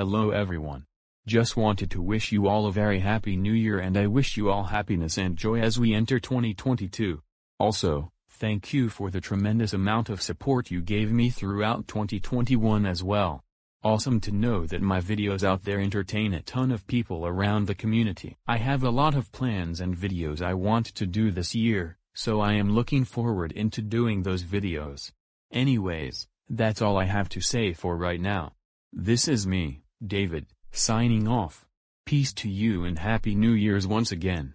Hello everyone. Just wanted to wish you all a very happy new year and I wish you all happiness and joy as we enter 2022. Also, thank you for the tremendous amount of support you gave me throughout 2021 as well. Awesome to know that my videos out there entertain a ton of people around the community. I have a lot of plans and videos I want to do this year, so I am looking forward into doing those videos. Anyways, that's all I have to say for right now. This is me. David, signing off. Peace to you and Happy New Year's once again.